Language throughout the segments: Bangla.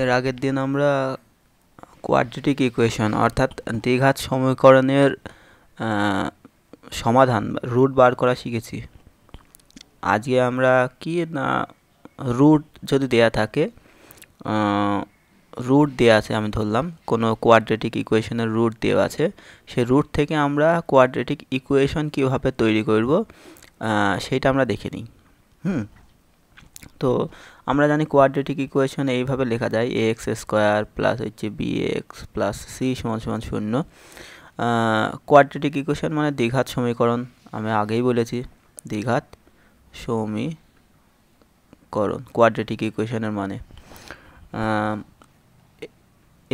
এর আগের দিন আমরা কোয়াড্রেটিক ইকুয়েশন অর্থাৎ দ্বিঘাত সমীকরণের সমাধান রুট বার করা শিখেছি আজকে আমরা কি না রুট যদি দেয়া থাকে রুট দেওয়া আছে আমি ধরলাম কোনো কোয়াড্রেটিক ইকুয়েশনের রুট দেওয়া আছে সে রুট থেকে আমরা কোয়াড্রেটিক ইকুয়েশন কীভাবে তৈরি করব সেটা আমরা দেখে নিই হুম তো আমরা জানি কোয়াড্রেটিক ইকুয়েশন এইভাবে লেখা যায় এ এক্স স্কোয়ার প্লাস হচ্ছে বি এক্স প্লাস সি সমান সমান শূন্য কোয়াড্রেটিক ইকুয়েশন মানে দ্বিঘাত সমীকরণ আমি আগেই বলেছি দ্বিঘাত সমীকরণ কোয়াড্রেটিক ইকুয়েশনের মানে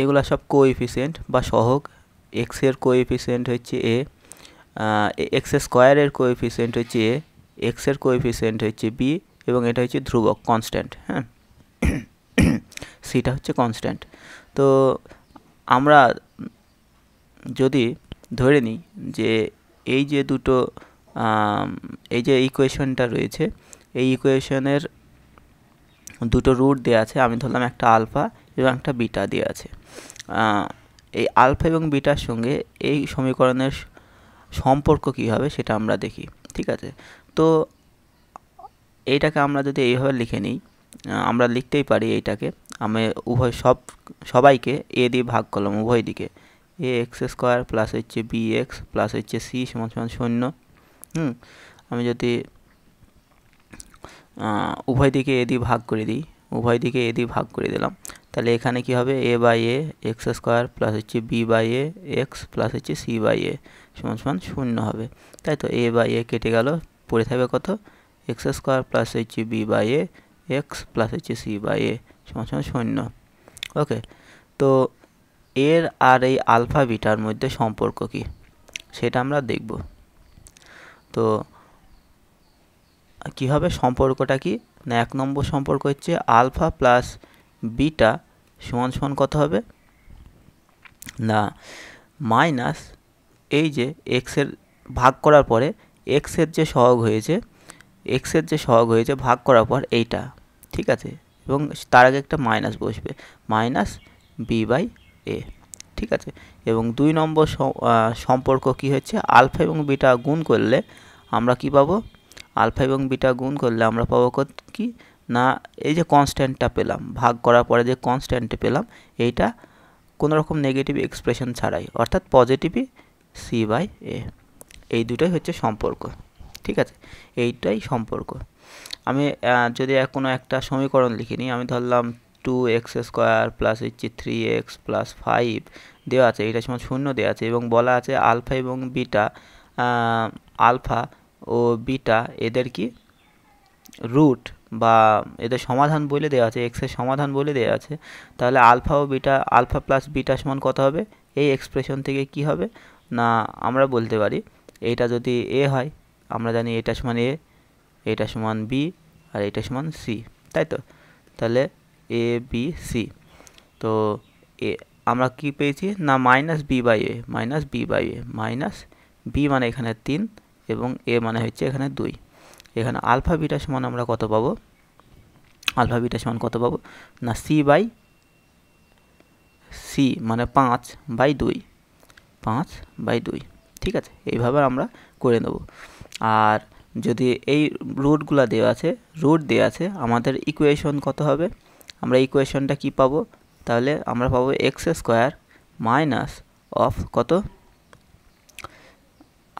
এগুলা সব কোএফিসিয়েন্ট বা সহগ এক্সের কোএফিসিয়েন্ট হচ্ছে এ এক্স স্কোয়ারের কোএফিসিয়েন্ট হচ্ছে এ এক্সের কোএফিসিয়েন্ট হচ্ছে বি এবং এটা হচ্ছে ধ্রুবক কনস্ট্যান্ট হ্যাঁ সিটা হচ্ছে কনস্ট্যান্ট তো আমরা যদি ধরে নিই যে এই যে দুটো এই যে ইকুয়েশনটা রয়েছে এই ইকুয়েশনের দুটো রুট দেওয়া আছে আমি ধরলাম একটা আলফা এবং একটা বিটা দেওয়া আছে এই আলফা এবং বিটার সঙ্গে এই সমীকরণের সম্পর্ক কী হবে সেটা আমরা দেখি ঠিক আছে তো এইটাকে আমরা যদি এইভাবে লিখে নিই আমরা লিখতেই পারি এইটাকে আমি উভয় সব সবাইকে এ দিয়ে ভাগ করলাম উভয় দিকে এ এক্স স্কোয়ার প্লাস হচ্ছে বি এক্স প্লাস হচ্ছে সি সমান সমান শূন্য হুম আমি যদি উভয় দিকে এ দিয়ে ভাগ করে দিই উভয় দিকে এ দিয়ে ভাগ করে দিলাম তাহলে এখানে কি হবে a by a x square plus হচ্ছে b by a x plus হচ্ছে সি বাই এ সমান সমান শূন্য হবে তাই তো এ বাই এ কেটে গেল পড়ে থাকবে কত এক্স স্কোয়ার প্লাস এইচ b by a x plus এইচ সি বাই এ সমান শূন্য ওকে তো এর আর এই আলফা বিটার মধ্যে সম্পর্ক কি সেটা আমরা দেখব তো কি হবে সম্পর্কটা কি না এক নম্বর সম্পর্ক হচ্ছে আলফা প্লাস বিটা সমান সমান কত হবে না মাইনাস এই যে এক্সের ভাগ করার পরে এক্সের যে সহগ হয়েছে এক্সের যে সহগ হয়েছে ভাগ করার পর এইটা ঠিক আছে এবং তার আগে একটা মাইনাস বসবে মাইনাস বি বাই এ ঠিক আছে এবং দুই নম্বর সম্পর্ক কি হচ্ছে আলফা এবং বিটা গুণ করলে আমরা কি পাবো আলফা এবং বিটা গুণ করলে আমরা পাবো কি না এই যে কনস্ট্যান্টটা পেলাম ভাগ করার পরে যে কনস্ট্যান্ট পেলাম এইটা কোনো রকম নেগেটিভ এক্সপ্রেশন ছাড়াই অর্থাৎ পজিটিভই সি বাই এ এই দুটাই হচ্ছে সম্পর্ক ঠিক আছে এইটাই সম্পর্ক আমি যদি কোনো একটা সমীকরণ লিখি নিই আমি ধরলাম টু এক্স স্কোয়ার প্লাস হচ্ছে থ্রি এক্স প্লাস ফাইভ দেওয়া আছে এটা সময় শূন্য দেওয়া আছে এবং বলা আছে আলফা এবং বিটা আলফা ও বিটা এদের কি রুট বা এদের সমাধান বলে দেওয়া আছে এক্সের সমাধান বলে দেওয়া আছে তাহলে আলফা ও বিটা আলফা প্লাস বিটা সমান কত হবে এই এক্সপ্রেশন থেকে কি হবে না আমরা বলতে পারি এটা যদি এ হয় আমরা জানি এটা সমান এ এটা সমান বি আর এটা সমান সি তাই তো তাহলে এ বি সি তো এ আমরা কি পেয়েছি না minus b by a minus b by a minus b মানে এখানে তিন এবং এ মানে হচ্ছে এখানে দুই এখানে আলফা বিটা সমান আমরা কত পাবো আলফা বিটা সমান কত পাবো না সি বাই সি মানে পাঁচ বাই দুই পাঁচ বাই দুই ঠিক আছে এইভাবে আমরা করে নেব আর যদি এই রুটগুলো দেওয়া আছে রুট দেওয়া আছে আমাদের ইকুয়েশন কত হবে আমরা ইকুয়েশনটা কি পাবো তাহলে আমরা পাবো এক্স স্কোয়ার মাইনাস অফ কত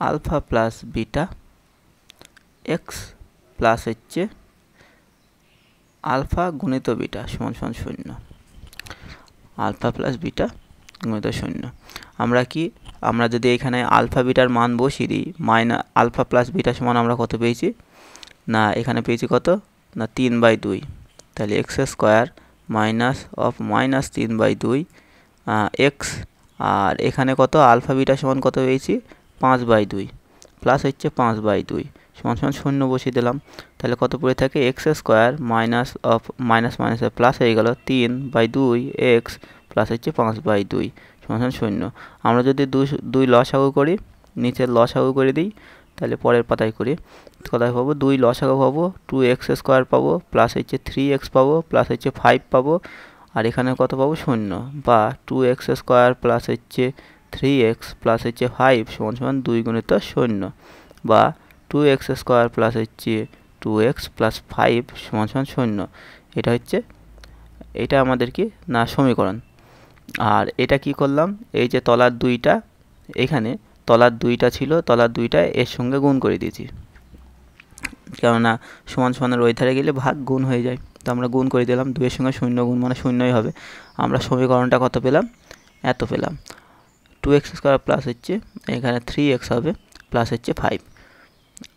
alpha plus beta x plus হচ্ছে আলফা গুণিত বিটা সমান সমান শূন্য আলফা প্লাস বিটা গুণিত শূন্য আমরা কি আমরা যদি এখানে আলফা বিটার মান বসিয়ে দিই মাইনা আলফা প্লাস বিটার সমান আমরা কত পেয়েছি না এখানে পেয়েছি কত না তিন বাই দুই তাহলে x square minus of minus তিন বাই দুই এক্স আর এখানে কত আলফা বিটার সমান কত পেয়েছি পাঁচ বাই দুই প্লাস হচ্ছে পাঁচ বাই দুই সমান সমান শূন্য বসিয়ে দিলাম তাহলে কত পড়ে থাকে x square minus of minus minus plus হয়ে গেল তিন বাই দুই এক্স প্লাস হচ্ছে পাঁচ বাই দুই সমাধান শূন্য আমরা যদি দুই দুই লসাগু করি নিচে লসাগু করে দিই তাহলে পরের পাতায় করি কোথায় পাবো দুই লসাগু পাবো টু এক্স স্কোয়ার পাবো প্লাস হচ্ছে থ্রি এক্স পাবো প্লাস হচ্ছে ফাইভ পাবো আর এখানে কত পাবো শূন্য বা টু এক্স স্কোয়ার প্লাস হচ্ছে থ্রি এক্স প্লাস হচ্ছে ফাইভ সমান সমান দুই গুণিত শূন্য বা টু এক্স স্কোয়ার প্লাস হচ্ছে টু এক্স প্লাস ফাইভ সমান সমান শূন্য এটা হচ্ছে এটা আমাদের কি না সমীকরণ আর এটা কি করলাম এই যে তলার দুইটা এখানে তলার দুইটা ছিল তলার দুইটা এর সঙ্গে গুণ করে দিয়েছি কেননা সমান সমানের ওই ধারে গেলে ভাগ গুণ হয়ে যায় তো আমরা গুণ করে দিলাম দুইয়ের সঙ্গে শূন্য গুণ মানে শূন্যই হবে আমরা সমীকরণটা কত পেলাম এত পেলাম টু এক্স স্কোয়ার প্লাস হচ্ছে এখানে থ্রি এক্স হবে প্লাস হচ্ছে ফাইভ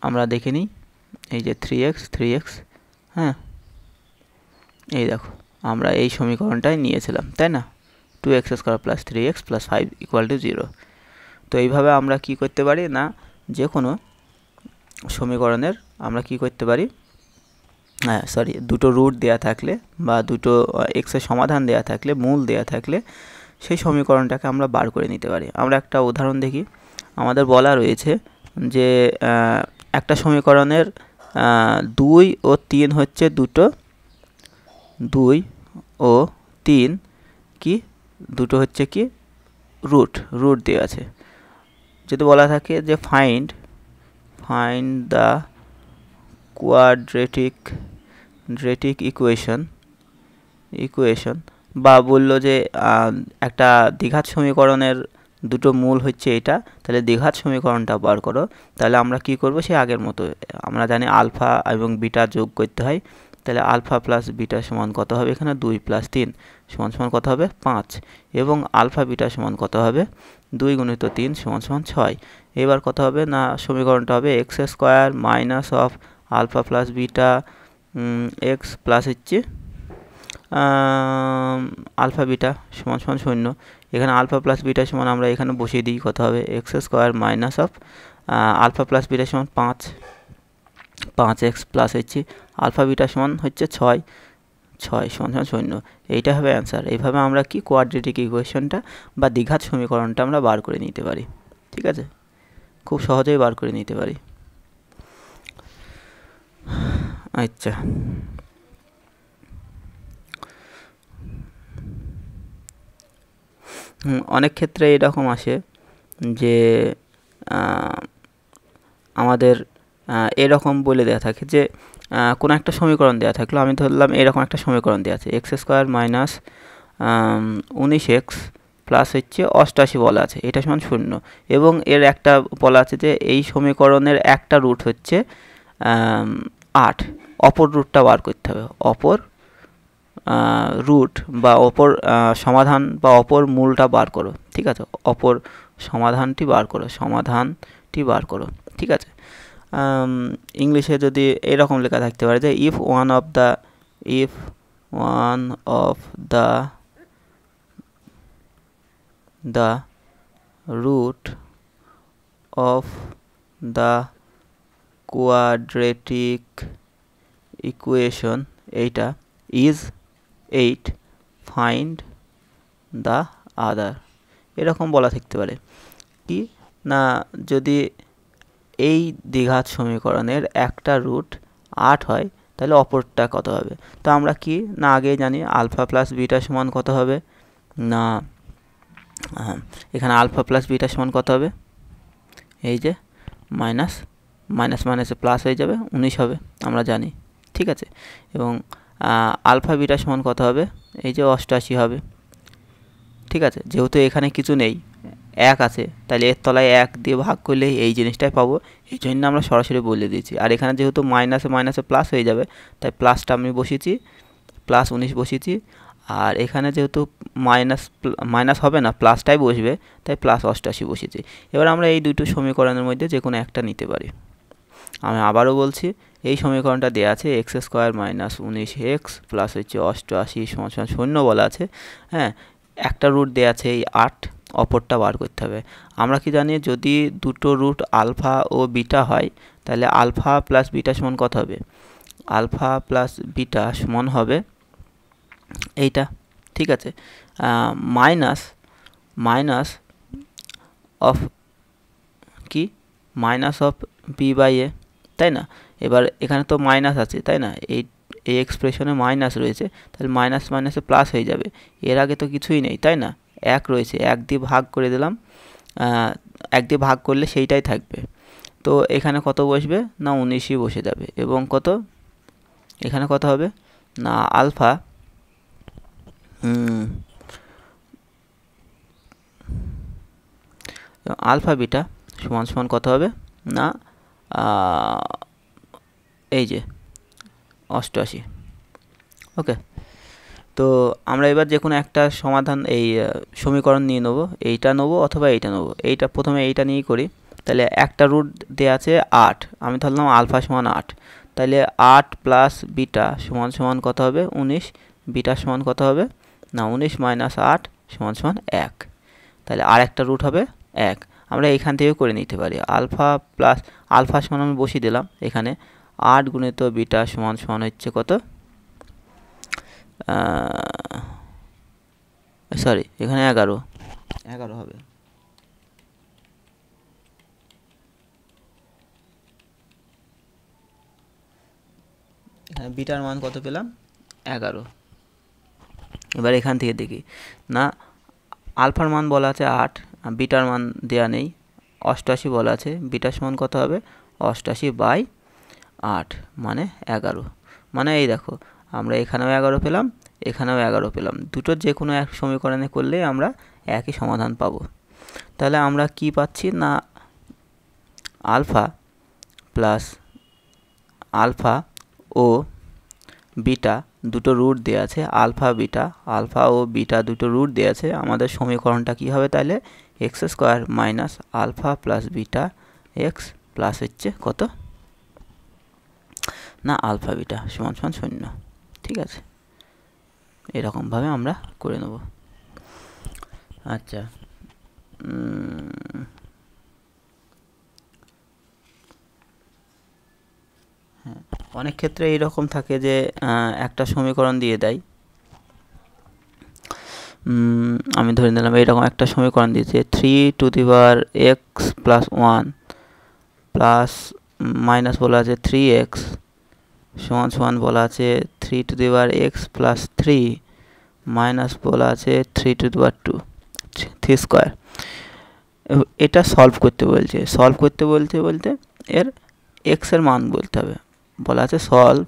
আমরা দেখে নিই এই যে থ্রি এক্স থ্রি এক্স হ্যাঁ এই দেখো আমরা এই সমীকরণটাই নিয়েছিলাম তাই না two x square plus three x plus five equal to zero তো এইভাবে আমরা কি করতে পারি না যে কোনো সমীকরণের আমরা কি করতে পারি হ্যাঁ সরি দুটো রুট দেয়া থাকলে বা দুটো এক্সের সমাধান দেয়া থাকলে মূল দেয়া থাকলে সেই সমীকরণটাকে আমরা বার করে নিতে পারি আমরা একটা উদাহরণ দেখি আমাদের বলা রয়েছে যে একটা সমীকরণের দুই ও তিন হচ্ছে দুটো দুই ও তিন কি দুটো হচ্ছে কি রুট রুট দিয়ে আছে যদি বলা থাকে যে ফাইন্ড ফাইন্ড দ্য কোয়াড্রেটিক ড্রেটিক ইকুয়েশন ইকুয়েশন বা বললো যে একটা দ্বিঘাত সমীকরণের দুটো মূল হচ্ছে এটা তাহলে দ্বিঘাত সমীকরণটা বার করো তাহলে আমরা কি করব সে আগের মতো আমরা জানি আলফা এবং বিটা যোগ করতে হয় তাহলে আলফা প্লাস বিটা সমান কত হবে এখানে দুই প্লাস তিন সমান সমান কত হবে পাঁচ এবং আলফা বিটা সমান কত হবে দুই গুণিত তিন সমান সমান ছয় এবার কত হবে না সমীকরণটা হবে x square minus of alpha plus beta x plus হচ্ছে আলফা বিটা সমান সমান শূন্য এখানে আলফা প্লাস বিটা সমান আমরা এখানে বসিয়ে দিই কত হবে x square minus of alpha plus beta সমান পাঁচ পাঁচ এক্স প্লাস হচ্ছে আলফা বিটা সমান হচ্ছে ছয় ছয় সমান সমান শূন্য এইটা হবে অ্যান্সার এইভাবে আমরা কি কোয়াড্রেটিক ইকুয়েশনটা বা দীঘার সমীকরণটা আমরা বার করে নিতে পারি ঠিক আছে খুব সহজেই বার করে নিতে পারি আচ্ছা অনেক ক্ষেত্রে এরকম আসে যে আমাদের এরকম বলে দেওয়া থাকে যে কোনো একটা সমীকরণ দেওয়া থাকলো আমি ধরলাম এরকম একটা সমীকরণ দেওয়া আছে এক্স স্কোয়ার মাইনাস উনিশ এক্স প্লাস হচ্ছে অষ্টাশি বলা আছে এটা সমান শূন্য এবং এর একটা বলা আছে যে এই সমীকরণের একটা রুট হচ্ছে আট অপর রুটটা বার করতে হবে অপর রুট বা অপর সমাধান বা অপর মূলটা বার করো ঠিক আছে অপর সমাধানটি বার করো সমাধানটি বার করো ঠিক আছে ইংলিশে যদি এরকম লেখা থাকতে পারে যে if one of the if one of the the root of the quadratic equation এইটা is eight find the other এরকম বলা থাকতে পারে কি না যদি এই দ্বিঘাত সমীকরণের একটা রুট আট হয় তাহলে অপরটা কত হবে তো আমরা কি না আগে জানি আলফা প্লাস বিটা সমান কত হবে না এখানে আলফা প্লাস বিটা সমান কত হবে এই যে মাইনাস মাইনাস মাইনাসে প্লাস হয়ে যাবে উনিশ হবে আমরা জানি ঠিক আছে এবং আলফা বিটা সমান কত হবে এই যে অষ্টআশি হবে ঠিক আছে যেহেতু এখানে কিছু নেই এক আছে তাহলে এর তলায় এক দিয়ে ভাগ করলে এই জিনিসটাই পাবো এই জন্য আমরা সরাসরি বলে দিয়েছি আর এখানে যেহেতু মাইনাসে মাইনাসে প্লাস হয়ে যাবে তাই প্লাসটা আমি বসিয়েছি প্লাস উনিশ বসিয়েছি আর এখানে যেহেতু মাইনাস মাইনাস হবে না প্লাসটাই বসবে তাই প্লাস অষ্টাশি বসেছি এবার আমরা এই দুটো সমীকরণের মধ্যে যে কোনো একটা নিতে পারি আমি আবারও বলছি এই সমীকরণটা দেওয়া আছে এক্স স্কোয়ার মাইনাস উনিশ এক্স প্লাস হচ্ছে অষ্টআশি সমান শূন্য বলা আছে হ্যাঁ একটা রুট দেওয়া আছে এই আট অপরটা বার করতে হবে আমরা কি জানি যদি দুটো রুট আলফা ও বিটা হয় তাহলে আলফা প্লাস বিটা সমান কত হবে আলফা প্লাস বিটা সমান হবে এইটা ঠিক আছে মাইনাস মাইনাস অফ কি minus of b by a তাই না এবার এখানে তো মাইনাস আছে তাই না এই এই এক্সপ্রেশনে মাইনাস রয়েছে তাহলে মাইনাস মাইনাসে প্লাস হয়ে যাবে এর আগে তো কিছুই নেই তাই না এক রয়েছে এক দিয়ে ভাগ করে দিলাম এক দিয়ে ভাগ করলে সেইটাই থাকবে তো এখানে কত বসবে না উনিশই বসে যাবে এবং কত এখানে কত হবে না আলফা আলফা বিটা সমান সমান কত হবে না এই যে অষ্টআশি ওকে তো আমরা এবার যে কোনো একটা সমাধান এই সমীকরণ নিয়ে নেবো এইটা নেবো অথবা এইটা নেবো এইটা প্রথমে এইটা নিয়েই করি তাহলে একটা রুট দেওয়া আছে আট আমি ধরলাম আলফা সমান আট তাহলে আট প্লাস বিটা সমান সমান কত হবে উনিশ বিটা সমান কত হবে না উনিশ মাইনাস আট সমান সমান এক তাহলে আর একটা রুট হবে এক আমরা এইখান থেকেও করে নিতে পারি আলফা প্লাস আলফা সমান আমি বসিয়ে দিলাম এখানে আট গুণিত বিটা সমান সমান হচ্ছে কত সরি এখানে এগারো এগারো হবে এখানে হ্যাঁ, বিটার মান কত পেলাম এগারো এবার এখান থেকে দেখি না আলফার মান বলা আছে আট বিটার মান দেয়া নেই অষ্টাশি বলা আছে বিটার সমান কত হবে অষ্টাশি বাই আট মানে এগারো মানে এই দেখো আমরা এখানেও এগারো পেলাম এখানেও এগারো পেলাম দুটোর যে কোনো এক সমীকরণে করলে আমরা একই সমাধান পাবো তাহলে আমরা কি পাচ্ছি না আলফা প্লাস আলফা ও বিটা দুটো রুট দেওয়া আছে আলফা বিটা আলফা ও বিটা দুটো রুট দেওয়া আছে আমাদের সমীকরণটা কী হবে তাহলে x square minus alpha plus beta x plus হচ্ছে কত না আলফা বিটা সমান সমান শূন্য ঠিক আছে এরকমভাবে আমরা করে নেব আচ্ছা হ্যাঁ অনেক ক্ষেত্রে এইরকম থাকে যে একটা সমীকরণ দিয়ে দেয় আমি ধরে নিলাম এইরকম একটা সমীকরণ দিয়েছে three to the power x plus one plus minus বলা আছে থ্রি এক্স সমান সমান বলা আছে থ্রি টু দি বার এক্স প্লাস থ্রি মাইনাস বলা আছে থ্রি টু দি বার টু থ্রি স্কোয়ার এটা সলভ করতে বলছে সলভ করতে বলতে বলতে এর এক্সের মান বলতে হবে বলা আছে সলভ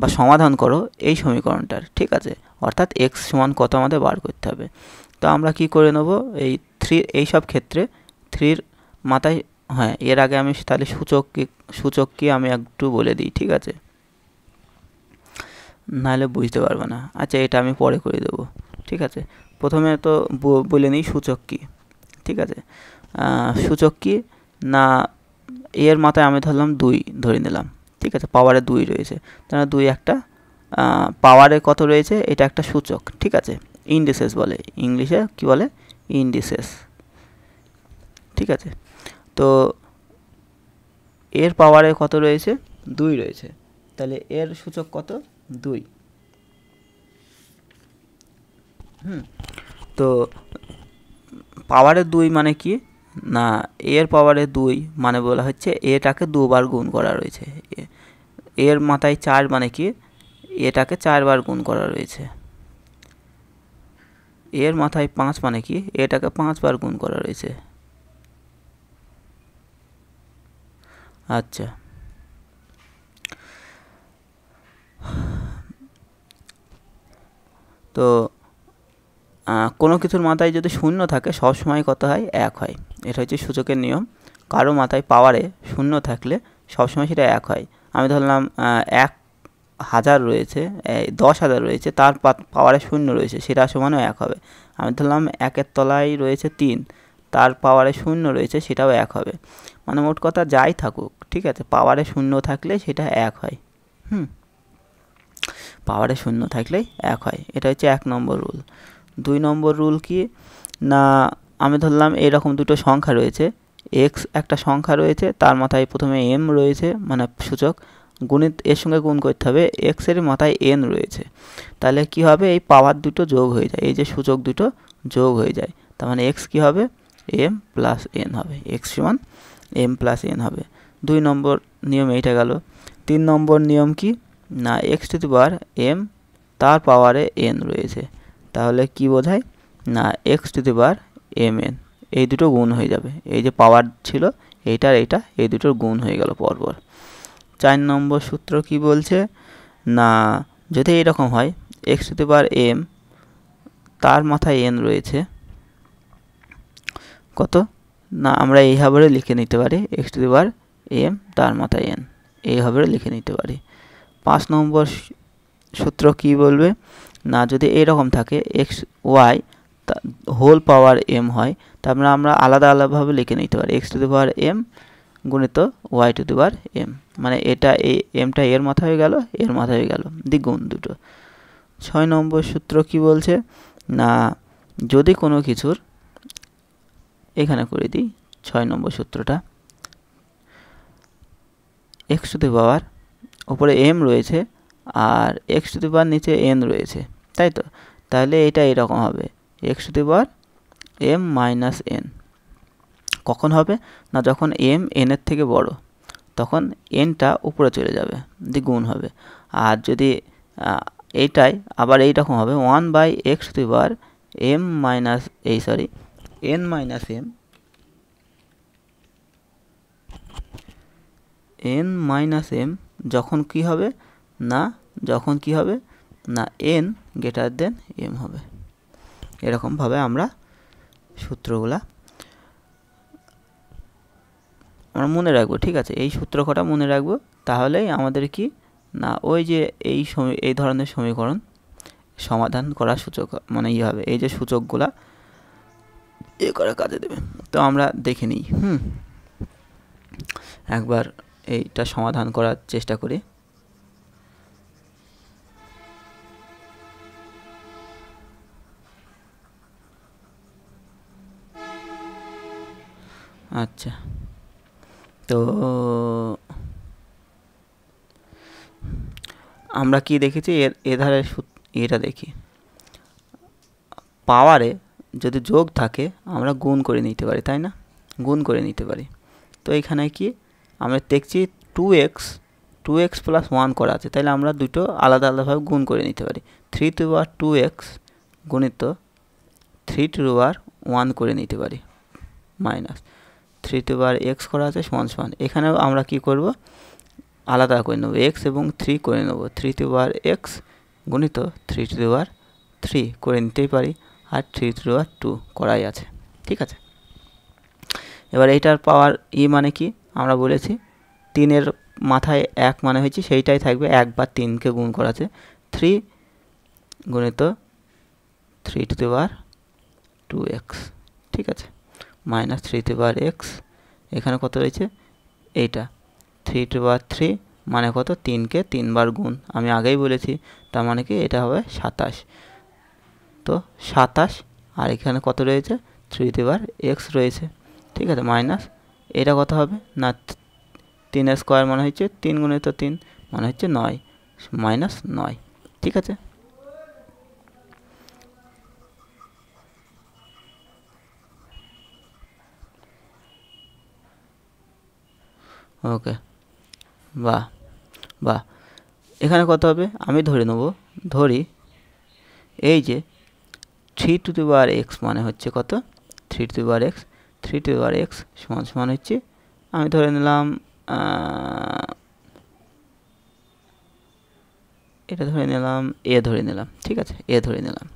বা সমাধান করো এই সমীকরণটার ঠিক আছে অর্থাৎ এক্স সমান কত আমাদের বার করতে হবে তো আমরা কি করে নেব এই থ্রি এই সব ক্ষেত্রে থ্রির মাথায় হ্যাঁ এর আগে আমি তাহলে সূচক কি সূচক কি আমি একটু বলে দিই ঠিক আছে নাহলে বুঝতে পারবে না আচ্ছা এটা আমি পরে করে দেব ঠিক আছে প্রথমে তো বলে নিই সূচক কি ঠিক আছে সূচক কি না এর মাথায় আমি ধরলাম দুই ধরে নিলাম ঠিক আছে পাওয়ারে দুই রয়েছে তাহলে দুই একটা পাওয়ারে কত রয়েছে এটা একটা সূচক ঠিক আছে ইন্ডিসেস বলে ইংলিশে কি বলে ইন্ডিসেস ঠিক আছে তো এর পাওয়ারে কত রয়েছে দুই রয়েছে তাহলে এর সূচক কত দুই হুম তো পাওয়ারে দুই মানে কি না এর পাওয়ারে দুই মানে বলা হচ্ছে এটাকে দুবার গুণ করা রয়েছে এর মাথায় চার মানে কি এটাকে চারবার গুণ করা রয়েছে এর মাথায় পাঁচ মানে কি এটাকে পাঁচবার গুণ করা রয়েছে আচ্ছা তো কোনো কিছুর মাথায় যদি শূন্য থাকে সবসময় কত হয় এক হয় এটা হচ্ছে সূচকের নিয়ম কারো মাথায় পাওয়ারে শূন্য থাকলে সবসময় সেটা এক হয় আমি ধরলাম এক হাজার রয়েছে দশ হাজার রয়েছে তার পাওয়ারে শূন্য রয়েছে সেটা সমানও এক হবে আমি ধরলাম একের তলায় রয়েছে তিন তার পাওয়ারে শূন্য রয়েছে সেটাও এক হবে মানে মোট কথা যাই থাকুক ঠিক আছে পাওয়ারে শূন্য থাকলে সেটা এক হয় হুম পাওয়ারে শূন্য থাকলে এক হয় এটা হচ্ছে এক নম্বর রুল দুই নম্বর রুল কি না আমি ধরলাম এরকম দুটো সংখ্যা রয়েছে এক্স একটা সংখ্যা রয়েছে তার মাথায় প্রথমে এম রয়েছে মানে সূচক গুণিত এর সঙ্গে গুণ করতে হবে এক্সের মাথায় এন রয়েছে তাহলে কি হবে এই পাওয়ার দুটো যোগ হয়ে যায় এই যে সূচক দুটো যোগ হয়ে যায় তার মানে এক্স কী হবে এম প্লাস এন হবে এক্স সমান এম প্লাস এন হবে দুই নম্বর নিয়ম এইটা গেল তিন নম্বর নিয়ম কি না x to the power m তার পাওয়ারে এন রয়েছে তাহলে কি বোঝায় না x to the power m n এই দুটো গুণ হয়ে যাবে এই যে পাওয়ার ছিল এইটার এইটা এই দুটোর গুণ হয়ে গেল পরপর চার নম্বর সূত্র কি বলছে না যদি এরকম হয় x to the power m তার মাথায় এন রয়েছে কত না আমরা এইভাবে লিখে নিতে পারি এক্স টু দি বার এম তার মাথায় এন এইভাবে লিখে নিতে পারি পাঁচ নম্বর সূত্র কি বলবে না যদি এরকম থাকে x y whole power m হয় তারপরে আমরা আলাদা আলাদাভাবে লিখে নিতে পারি x to the power m গুণিত y to the power m মানে এটা এই এমটা এর মাথা হয়ে গেল এর মাথা হয়ে গেল গুণ দুটো ছয় নম্বর সূত্র কি বলছে না যদি কোনো কিছুর এখানে করে দিই ছয় নম্বর সূত্রটা এক্স টু দি পাওয়ার ওপরে এম রয়েছে আর এক্স টু দি পাওয়ার নিচে এন রয়েছে তাই তো তাহলে এটা এরকম হবে x to the power m minus n কখন হবে না যখন এম এনের থেকে বড় তখন এনটা উপরে চলে যাবে দ্বিগুণ হবে আর যদি এটাই আবার এইরকম হবে one by x to the power m minus এই sorry n minus m n minus m যখন কি হবে না যখন কি হবে না এন গ্রেটার দেন এম হবে এরকমভাবে আমরা সূত্রগুলা আমরা মনে রাখবো ঠিক আছে এই সূত্র কটা মনে রাখবো তাহলেই আমাদের কি না ওই যে এই এই ধরনের সমীকরণ সমাধান করা সূচক মানে ই ইয়ে হবে এই যে সূচকগুলা এ করা কাজে দেবে তো আমরা দেখে নিই হুম একবার এইটা সমাধান করার চেষ্টা করি আচ্ছা তো আমরা কি দেখেছি এর এধারে এটা দেখি পাওয়ারে যদি যোগ থাকে আমরা গুণ করে নিতে পারি তাই না গুণ করে নিতে পারি তো এখানে কি আমরা দেখছি two x two x plus one করা আছে তাহলে আমরা দুটো আলাদা আলাদাভাবে গুণ করে নিতে পারি থ্রি টু আর টু এক্স গুণিত থ্রি টু আর ওয়ান করে নিতে পারি মাইনাস থ্রি টু বার এক্স করা আছে সমান সমান এখানে আমরা কি করব আলাদা করে নেব এক্স এবং থ্রি করে নেব থ্রি টু আর এক্স গুণিত থ্রি টু আর থ্রি করে নিতেই পারি আর থ্রি থ্রু আর টু করাই আছে ঠিক আছে এবার এইটার পাওয়ার ই e মানে কি আমরা বলেছি তিনের মাথায় এক মানে হয়েছে সেইটাই থাকবে এক বা তিনকে গুণ করা আছে থ্রি গুণিত থ্রি টু দি বার টু এক্স ঠিক আছে মাইনাস থ্রি টু বার এক্স এখানে কত রয়েছে এইটা থ্রি টু বার থ্রি মানে কত তিনকে তিনবার গুণ আমি আগেই বলেছি তার মানে কি এটা হবে সাতাশ তো সাতাশ আর এখানে কত রয়েছে থ্রি দেবার এক্স রয়েছে ঠিক আছে মাইনাস এটা কত হবে না তিন স্কোয়ার মানে হচ্ছে তিন গুণে তো তিন মানে হচ্ছে নয় মাইনাস নয় ঠিক আছে ওকে বা বা এখানে কত হবে আমি ধরে নেব ধরি এই যে থ্রি টু দি বার এক্স মানে হচ্ছে কত থ্রি টু দি বার এক্স থ্রি টু দি বার এক্স সমান সমান হচ্ছে আমি ধরে নিলাম এটা ধরে নিলাম এ ধরে নিলাম ঠিক আছে এ ধরে নিলাম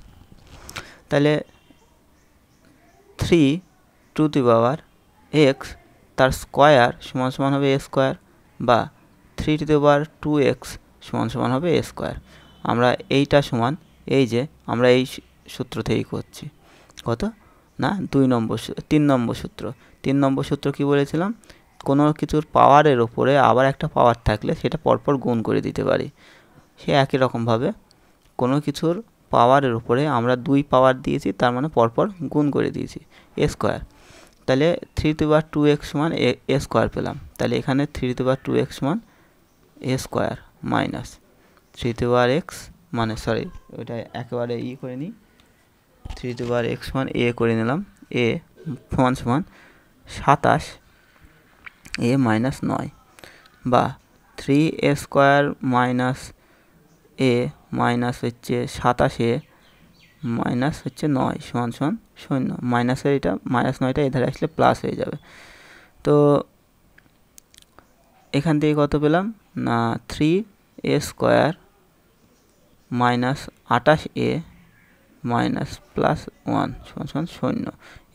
তাহলে three to the power x তার স্কোয়ার সমান সমান হবে এ স্কোয়ার বা three to the power two x সমান সমান হবে এ স্কোয়ার আমরা এইটা সমান এই যে আমরা এই সূত্র থেকেই করছি কত না দুই নম্বর তিন নম্বর সূত্র তিন নম্বর সূত্র কি বলেছিলাম কোনো কিছুর পাওয়ারের ওপরে আবার একটা পাওয়ার থাকলে সেটা পরপর গুণ করে দিতে পারি সে একই রকমভাবে কোনো কিছুর পাওয়ারের ওপরে আমরা দুই পাওয়ার দিয়েছি তার মানে পরপর গুণ করে দিয়েছি এ স্কোয়ার তাহলে থ্রি টু বার two x one a square পেলাম তাহলে এখানে থ্রি টু বার two x one a square minus three to বার এক্স মানে সরি ওইটা একেবারে ই করে নিই থ্রি টু বার এক্স ওয়ান এ করে নিলাম এ সমান সমান সাতাশ এ মাইনাস নয় বা three a square minus a minus হচ্ছে সাতাশে মাইনাস হচ্ছে নয় সমান সমান শূন্য মাইনাসের এটা মাইনাস নয়টা এধারে আসলে প্লাস হয়ে যাবে তো এখান থেকে কত পেলাম না থ্রি এ স্কোয়ার মাইনাস আটাশ এ মাইনাস প্লাস ওয়ান সমান শূন্য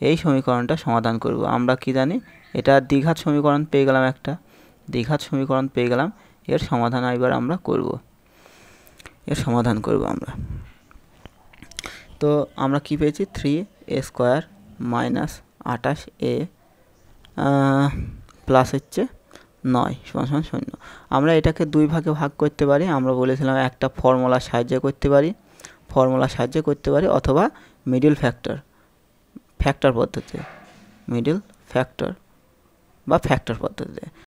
এই সমীকরণটা সমাধান করব আমরা কি জানি এটা দ্বিঘাত সমীকরণ পেয়ে গেলাম একটা দ্বিঘাত সমীকরণ পেয়ে গেলাম এর সমাধান এবার আমরা করব এর সমাধান করব আমরা তো আমরা কি পেয়েছি থ্রি এ স্কোয়ার মাইনাস আঠাশ এ প্লাস হচ্ছে নয় সমান সমান শূন্য আমরা এটাকে দুই ভাগে ভাগ করতে পারি আমরা বলেছিলাম একটা ফর্মুলার সাহায্যে করতে পারি ফর্মুলা সাহায্যে করতে পারি অথবা মিডিল ফ্যাক্টর ফ্যাক্টর পদ্ধতি মিডিল ফ্যাক্টর বা ফ্যাক্টর পদ্ধতিতে